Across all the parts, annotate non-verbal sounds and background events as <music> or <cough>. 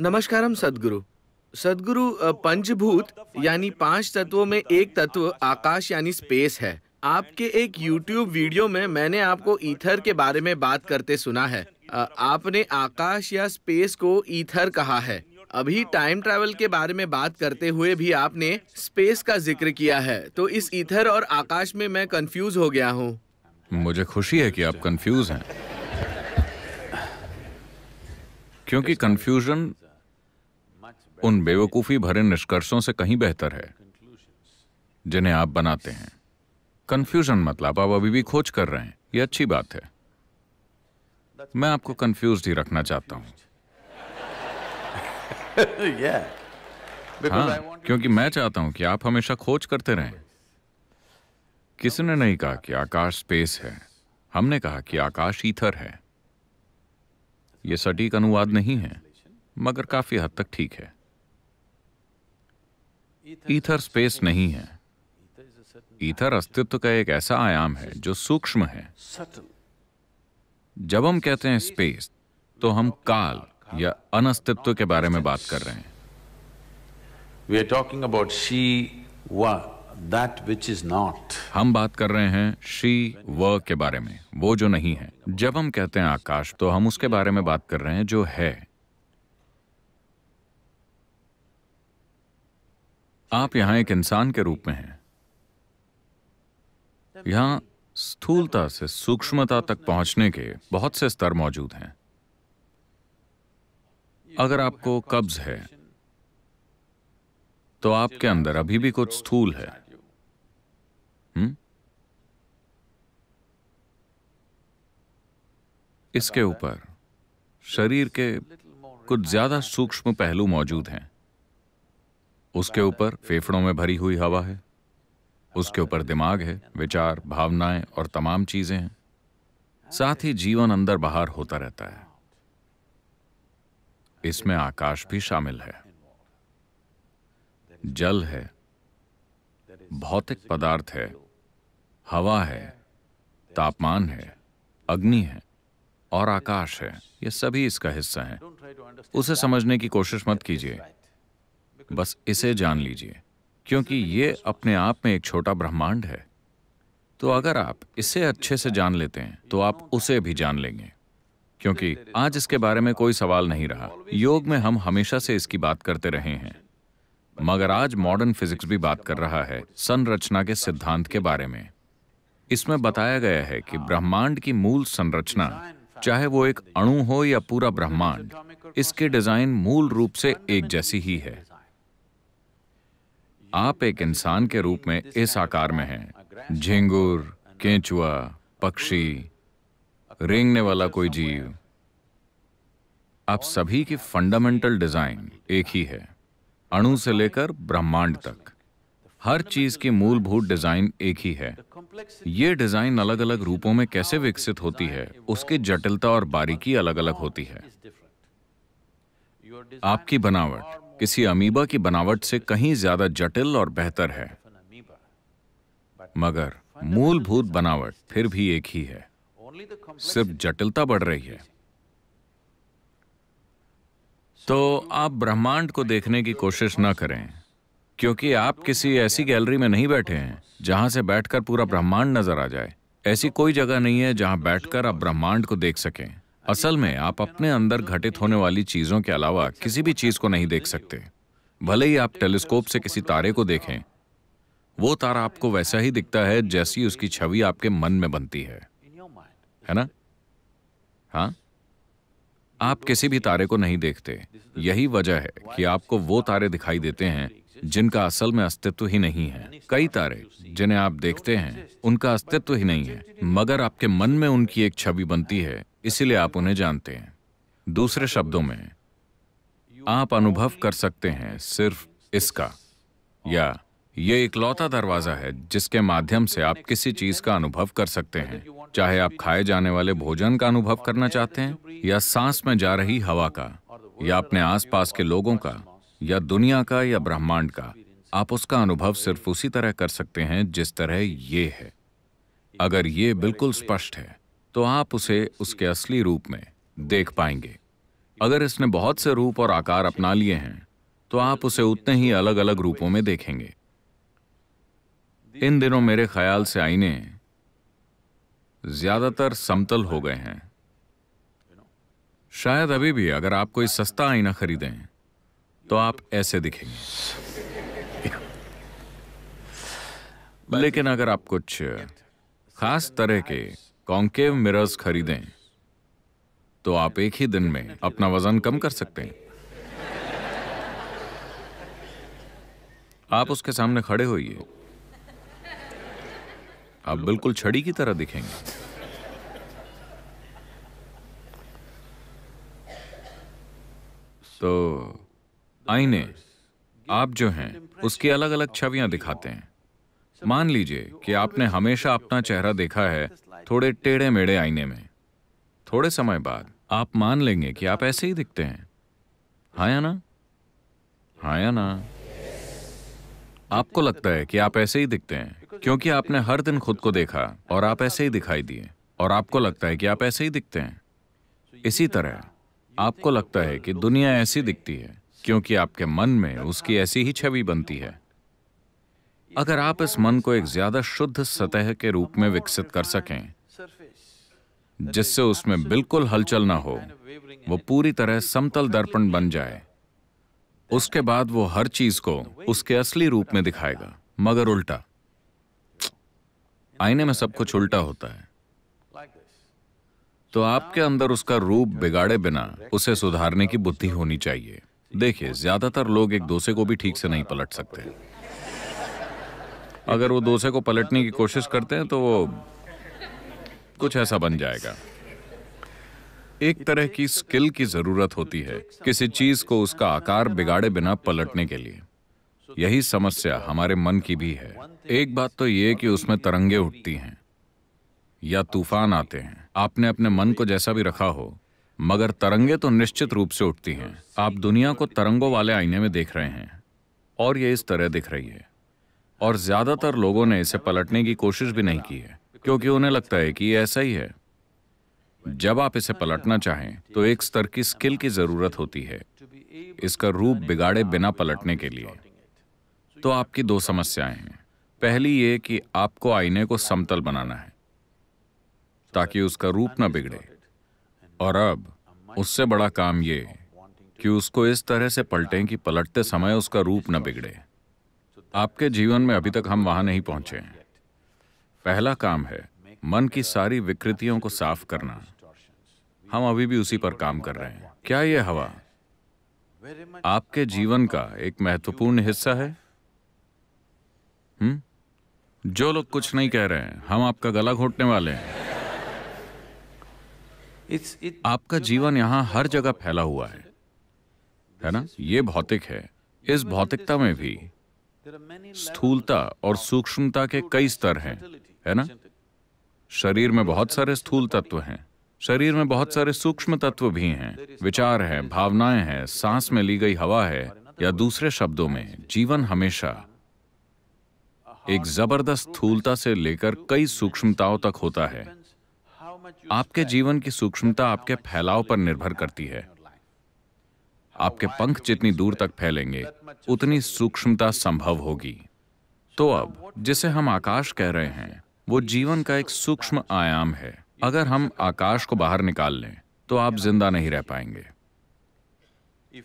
नमस्कार सदगुरु सदगुरु पंचभूत यानी पांच तत्वों में एक तत्व आकाश यानी स्पेस है आपके एक YouTube वीडियो में मैंने आपको ईथर के बारे में बात करते सुना है आपने आकाश या स्पेस को ईथर कहा है अभी टाइम ट्रैवल के बारे में बात करते हुए भी आपने स्पेस का जिक्र किया है तो इस ईथर और आकाश में मैं कंफ्यूज हो गया हूँ मुझे खुशी है कि आप कंफ्यूज हैं क्योंकि कंफ्यूजन उन बेवकूफ़ी भरे निष्कर्षों से कहीं बेहतर है जिन्हें आप बनाते हैं कंफ्यूजन मतलब आप अभी भी खोज कर रहे हैं ये अच्छी बात है मैं आपको कंफ्यूज ही रखना चाहता हूं <laughs> हाँ, क्योंकि मैं चाहता हूं कि आप हमेशा खोज करते रहें किसी ने नहीं कहा कि आकाश स्पेस है हमने कहा कि आकाश ईथर है यह सटीक अनुवाद नहीं है मगर काफी हद तक ठीक है ईथर स्पेस नहीं है ईथर अस्तित्व का एक ऐसा आयाम है जो सूक्ष्म है जब हम कहते हैं स्पेस तो हम काल या अनस्तित्व के बारे में बात कर रहे हैं वी आर टॉकिंग अबाउट शी व दैट विच इज नॉट हम बात कर रहे हैं शी व के बारे में वो जो नहीं है जब हम कहते हैं आकाश तो हम उसके बारे में बात कर रहे हैं जो है आप यहाँ एक इंसान के रूप में हैं यहाँ स्थूलता से सूक्ष्मता तक पहुंचने के बहुत से स्तर मौजूद हैं अगर आपको कब्ज है तो आपके अंदर अभी भी कुछ स्थूल है हुँ? हम्म? इसके ऊपर शरीर के कुछ ज्यादा सूक्ष्म पहलू मौजूद हैं उसके ऊपर फेफड़ों में भरी हुई हवा है उसके ऊपर दिमाग है विचार भावनाएं और तमाम चीजें हैं साथ ही जीवन अंदर बाहर होता रहता है इसमें आकाश भी शामिल है जल है भौतिक पदार्थ है हवा है तापमान है अग्नि है और आकाश है ये सभी इसका हिस्सा हैं। उसे समझने की कोशिश मत कीजिए बस इसे जान लीजिए क्योंकि ये अपने आप में एक छोटा ब्रह्मांड है तो अगर आप इसे अच्छे से जान लेते हैं तो आप उसे भी जान लेंगे क्योंकि आज इसके बारे में कोई सवाल नहीं रहा योग में हम हमेशा से इसकी बात करते रहे हैं मगर आज मॉडर्न फिजिक्स भी बात कर रहा है संरचना के सिद्धांत के बारे में इसमें बताया गया है कि ब्रह्मांड की मूल संरचना चाहे वो एक अणु हो या पूरा ब्रह्मांड इसके डिजाइन मूल रूप से एक जैसी ही है आप एक इंसान के रूप में इस आकार में हैं झिंगुर केंचुआ पक्षी रेंगने वाला कोई जीव आप सभी की फंडामेंटल डिजाइन एक ही है अणु से लेकर ब्रह्मांड तक हर चीज की मूलभूत डिजाइन एक ही है ये डिजाइन अलग अलग रूपों में कैसे विकसित होती है उसकी जटिलता और बारीकी अलग अलग होती है आपकी बनावट किसी अमीबा की बनावट से कहीं ज्यादा जटिल और बेहतर है मगर मूलभूत बनावट फिर भी एक ही है सिर्फ जटिलता बढ़ रही है तो आप ब्रह्मांड को देखने की कोशिश ना करें क्योंकि आप किसी ऐसी गैलरी में नहीं बैठे हैं जहां से बैठकर पूरा ब्रह्मांड नजर आ जाए ऐसी कोई जगह नहीं है जहां बैठकर आप ब्रह्मांड को देख सकें असल में आप अपने अंदर घटित होने वाली चीजों के अलावा किसी भी चीज को नहीं देख सकते भले ही आप टेलीस्कोप से किसी तारे को देखें वो तारा आपको वैसा ही दिखता है जैसी उसकी छवि आपके मन में बनती है है ना हाँ आप किसी भी तारे को नहीं देखते यही वजह है कि आपको वो तारे दिखाई देते हैं जिनका असल में अस्तित्व ही नहीं है कई तारे जिन्हें आप देखते हैं उनका अस्तित्व ही नहीं है मगर आपके मन में उनकी एक छवि बनती है इसीलिए आप उन्हें जानते हैं दूसरे शब्दों में आप अनुभव कर सकते हैं सिर्फ इसका या ये इकलौता दरवाजा है जिसके माध्यम से आप किसी चीज का अनुभव कर सकते हैं चाहे आप खाए जाने वाले भोजन का अनुभव करना चाहते हैं या सांस में जा रही हवा का या अपने आसपास के लोगों का या दुनिया का या ब्रह्मांड का आप उसका अनुभव सिर्फ उसी तरह कर सकते हैं जिस तरह ये है अगर ये बिल्कुल स्पष्ट है तो आप उसे उसके असली रूप में देख पाएंगे अगर इसने बहुत से रूप और आकार अपना लिए हैं तो आप उसे उतने ही अलग अलग रूपों में देखेंगे इन दिनों मेरे ख्याल से आईने ज्यादातर समतल हो गए हैं शायद अभी भी अगर आप कोई सस्ता आईना खरीदें तो आप ऐसे दिखेंगे लेकिन अगर आप कुछ खास तरह के कॉन्केव मिरर्स खरीदें तो आप एक ही दिन में अपना वजन कम कर सकते हैं आप उसके सामने खड़े होइए आप बिल्कुल छड़ी की तरह दिखेंगे तो आईने आप जो हैं उसकी अलग अलग छवियां दिखाते हैं मान लीजिए कि आपने हमेशा अपना चेहरा देखा है थोड़े टेढ़े मेढ़े आईने में थोड़े समय बाद आप मान लेंगे कि आप ऐसे ही दिखते हैं हाँ या ना हाँ या ना आपको लगता है कि आप ऐसे ही दिखते हैं क्योंकि आपने हर दिन खुद को देखा और आप ऐसे ही दिखाई दिए और आपको लगता है कि आप ऐसे ही दिखते हैं इसी तरह आपको लगता है कि दुनिया ऐसी दिखती है क्योंकि आपके मन में उसकी ऐसी ही छवि बनती है अगर आप इस मन को एक ज्यादा शुद्ध सतह के रूप में विकसित कर सकें जिससे उसमें बिल्कुल हलचल ना हो वो पूरी तरह समतल दर्पण बन जाए उसके बाद वो हर चीज को उसके असली रूप में दिखाएगा मगर उल्टा आईने में सब कुछ उल्टा होता है तो आपके अंदर उसका रूप बिगाड़े बिना उसे सुधारने की बुद्धि होनी चाहिए देखिए ज्यादातर लोग एक दूसरे को भी ठीक से नहीं पलट सकते अगर वो दोसे को पलटने की कोशिश करते हैं तो वो कुछ ऐसा बन जाएगा एक तरह की स्किल की जरूरत होती है किसी चीज को उसका आकार बिगाड़े बिना पलटने के लिए यही समस्या हमारे मन की भी है एक बात तो ये कि उसमें तरंगे उठती हैं या तूफान आते हैं आपने अपने मन को जैसा भी रखा हो मगर तरंगे तो निश्चित रूप से उठती हैं आप दुनिया को तरंगों वाले आईने में देख रहे हैं और ये इस तरह दिख रही है और ज्यादातर लोगों ने इसे पलटने की कोशिश भी नहीं की है क्योंकि उन्हें लगता है कि ऐसा ही है जब आप इसे पलटना चाहें तो एक स्तर की स्किल की जरूरत होती है इसका रूप बिगाड़े बिना पलटने के लिए तो आपकी दो समस्याएं हैं पहली ये कि आपको आईने को समतल बनाना है ताकि उसका रूप ना बिगड़े और अब उससे बड़ा काम ये कि उसको इस तरह से पलटें कि पलटते समय उसका रूप ना बिगड़े आपके जीवन में अभी तक हम वहां नहीं पहुंचे हैं पहला काम है मन की सारी विकृतियों को साफ करना हम अभी भी उसी पर काम कर रहे हैं क्या यह हवा आपके जीवन का एक महत्वपूर्ण हिस्सा है हुँ? हम्म? जो लोग कुछ नहीं कह रहे हैं हम आपका गला घोटने वाले हैं आपका जीवन यहां हर जगह फैला हुआ है है ना ये भौतिक है इस भौतिकता में भी स्थूलता और सूक्ष्मता के कई स्तर हैं है ना शरीर में बहुत सारे स्थूल तत्व हैं शरीर में बहुत सारे सूक्ष्म तत्व भी हैं विचार हैं भावनाएं हैं सांस में ली गई हवा है या दूसरे शब्दों में जीवन हमेशा एक जबरदस्त स्थूलता से लेकर कई सूक्ष्मताओं तक होता है आपके जीवन की सूक्ष्मता आपके फैलाव पर निर्भर करती है आपके पंख जितनी दूर तक फैलेंगे उतनी सूक्ष्मता संभव होगी तो अब जिसे हम आकाश कह रहे हैं वो जीवन का एक सूक्ष्म आयाम है अगर हम आकाश को बाहर निकाल लें तो आप जिंदा नहीं रह पाएंगे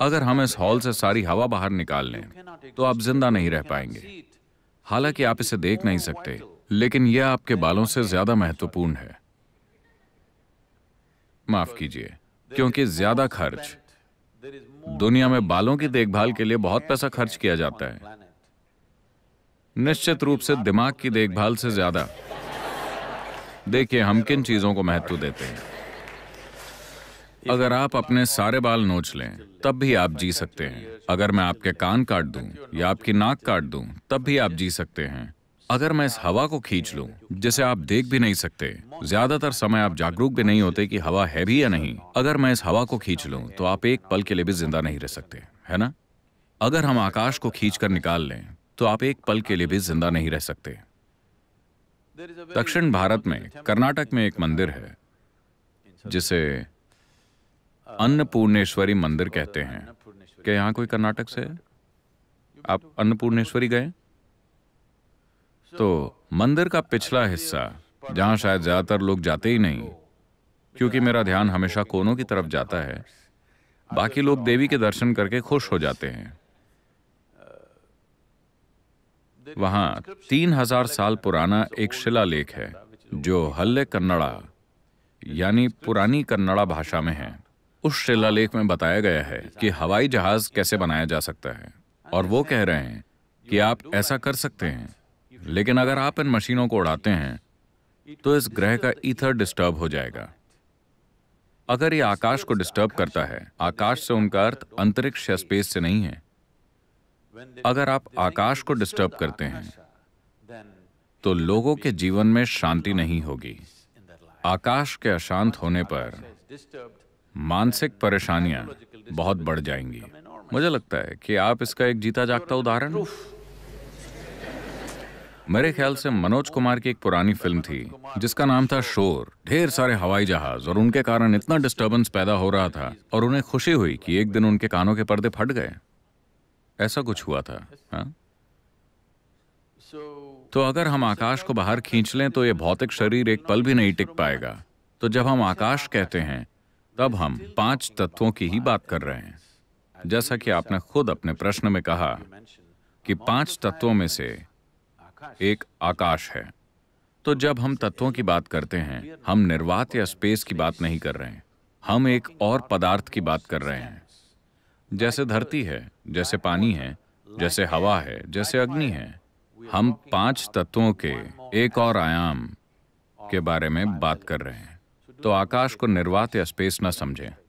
अगर हम इस हॉल से सारी हवा बाहर निकाल लें तो आप जिंदा नहीं रह पाएंगे हालांकि आप इसे देख नहीं सकते लेकिन यह आपके बालों से ज्यादा महत्वपूर्ण है माफ कीजिए क्योंकि ज्यादा खर्च दुनिया में बालों की देखभाल के लिए बहुत पैसा खर्च किया जाता है निश्चित रूप से दिमाग की देखभाल से ज्यादा देखिए हम किन चीजों को महत्व देते हैं अगर आप अपने सारे बाल नोच लें तब भी आप जी सकते हैं अगर मैं आपके कान काट दूं या आपकी नाक काट दूं तब भी आप जी सकते हैं अगर मैं इस हवा को खींच लूं, जिसे आप देख भी नहीं सकते ज्यादातर समय आप जागरूक भी नहीं होते कि हवा है भी या नहीं अगर मैं इस हवा को खींच लूं, तो आप एक पल के लिए भी जिंदा नहीं रह सकते है ना अगर हम आकाश को खींच कर निकाल लें तो आप एक पल के लिए भी जिंदा नहीं रह सकते दक्षिण भारत में कर्नाटक में एक मंदिर है जिसे अन्नपूर्णेश्वरी मंदिर कहते हैं क्या यहाँ कोई कर्नाटक से आप अन्नपूर्णेश्वरी गए तो मंदिर का पिछला हिस्सा जहाँ शायद ज़्यादातर लोग जाते ही नहीं क्योंकि मेरा ध्यान हमेशा कोनों की तरफ जाता है बाकी लोग देवी के दर्शन करके खुश हो जाते हैं वहां तीन हजार साल पुराना एक शिलालेख है जो हल्ले कन्नड़ा यानी पुरानी कन्नड़ा भाषा में है उस शिलालेख में बताया गया है कि हवाई जहाज कैसे बनाया जा सकता है और वो कह रहे हैं कि आप ऐसा कर सकते हैं लेकिन अगर आप इन मशीनों को उड़ाते हैं तो इस ग्रह का ईथर डिस्टर्ब हो जाएगा अगर ये आकाश को डिस्टर्ब करता है आकाश से उनका अर्थ अंतरिक्ष या स्पेस से नहीं है अगर आप आकाश को डिस्टर्ब करते हैं तो लोगों के जीवन में शांति नहीं होगी आकाश के अशांत होने पर मानसिक परेशानियां बहुत बढ़ जाएंगी मुझे लगता है कि आप इसका एक जीता जागता उदाहरण मेरे ख्याल से मनोज कुमार की एक पुरानी फिल्म थी जिसका नाम था शोर ढेर सारे हवाई जहाज और उनके कारण इतना डिस्टरबेंस पैदा हो रहा था और उन्हें खुशी हुई कि एक दिन उनके कानों के पर्दे फट गए ऐसा कुछ हुआ था हा? तो अगर हम आकाश को बाहर खींच लें तो यह भौतिक शरीर एक पल भी नहीं टिक पाएगा तो जब हम आकाश कहते हैं तब हम पांच तत्वों की ही बात कर रहे हैं जैसा कि आपने खुद अपने प्रश्न में कहा कि पांच तत्वों में से एक आकाश है तो जब हम तत्वों की बात करते हैं हम निर्वात या स्पेस की बात नहीं कर रहे हैं हम एक और पदार्थ की बात कर रहे हैं जैसे धरती है जैसे पानी है जैसे हवा है जैसे अग्नि है हम पांच तत्वों के एक और आयाम के बारे में बात कर रहे हैं तो आकाश को निर्वात या स्पेस न समझें